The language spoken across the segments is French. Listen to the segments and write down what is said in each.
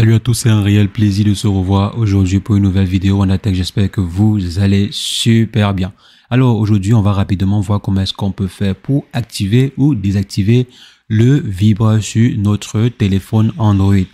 Salut à tous, c'est un réel plaisir de se revoir aujourd'hui pour une nouvelle vidéo en attaque. J'espère que vous allez super bien. Alors aujourd'hui, on va rapidement voir comment est-ce qu'on peut faire pour activer ou désactiver le vibre sur notre téléphone Android.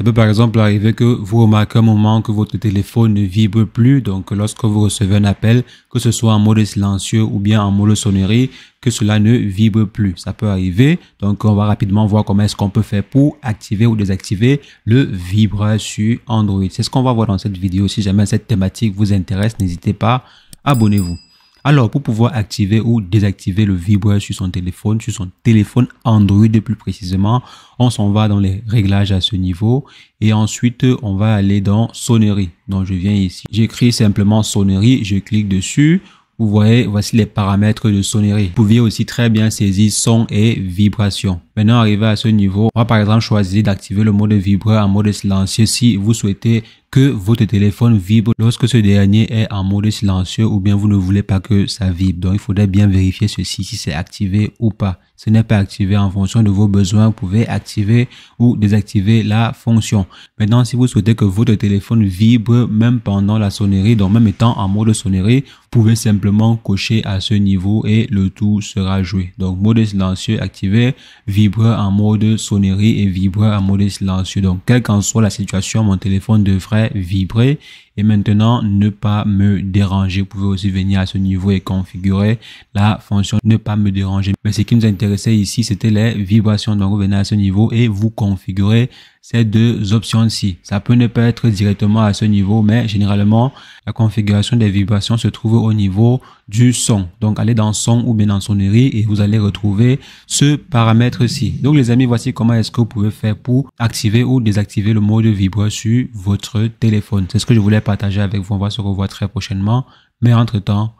Ça peut par exemple arriver que vous remarquez un moment que votre téléphone ne vibre plus, donc lorsque vous recevez un appel, que ce soit en mode silencieux ou bien en mode sonnerie, que cela ne vibre plus. Ça peut arriver, donc on va rapidement voir comment est-ce qu'on peut faire pour activer ou désactiver le vibre sur Android. C'est ce qu'on va voir dans cette vidéo. Si jamais cette thématique vous intéresse, n'hésitez pas, abonnez-vous. Alors, pour pouvoir activer ou désactiver le vibreur sur son téléphone, sur son téléphone Android plus précisément, on s'en va dans les réglages à ce niveau et ensuite on va aller dans sonnerie. Donc, je viens ici, j'écris simplement sonnerie, je clique dessus. Vous voyez, voici les paramètres de sonnerie. Vous pouvez aussi très bien saisir son et vibration. Maintenant, arrivé à ce niveau, on va par exemple choisir d'activer le mode vibreur en mode silencieux si vous souhaitez que votre téléphone vibre lorsque ce dernier est en mode silencieux ou bien vous ne voulez pas que ça vibre. Donc, il faudrait bien vérifier ceci si c'est activé ou pas. Ce n'est pas activé en fonction de vos besoins. Vous pouvez activer ou désactiver la fonction. Maintenant, si vous souhaitez que votre téléphone vibre même pendant la sonnerie, donc même étant en mode sonnerie, vous pouvez simplement cocher à ce niveau et le tout sera joué. Donc, mode silencieux activé, vibre en mode sonnerie et vibre en mode silencieux. Donc, quelle qu'en soit la situation, mon téléphone devrait vibrer maintenant, ne pas me déranger. Vous pouvez aussi venir à ce niveau et configurer la fonction ne pas me déranger. Mais ce qui nous intéressait ici, c'était les vibrations. Donc, vous venez à ce niveau et vous configurez ces deux options-ci. Ça peut ne pas être directement à ce niveau, mais généralement, la configuration des vibrations se trouve au niveau du son. Donc, allez dans son ou bien dans sonnerie et vous allez retrouver ce paramètre-ci. Donc, les amis, voici comment est-ce que vous pouvez faire pour activer ou désactiver le mode vibre sur votre téléphone. C'est ce que je voulais parler partager avec vous. On va se revoir très prochainement. Mais entre-temps,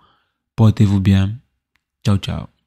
portez-vous bien. Ciao, ciao.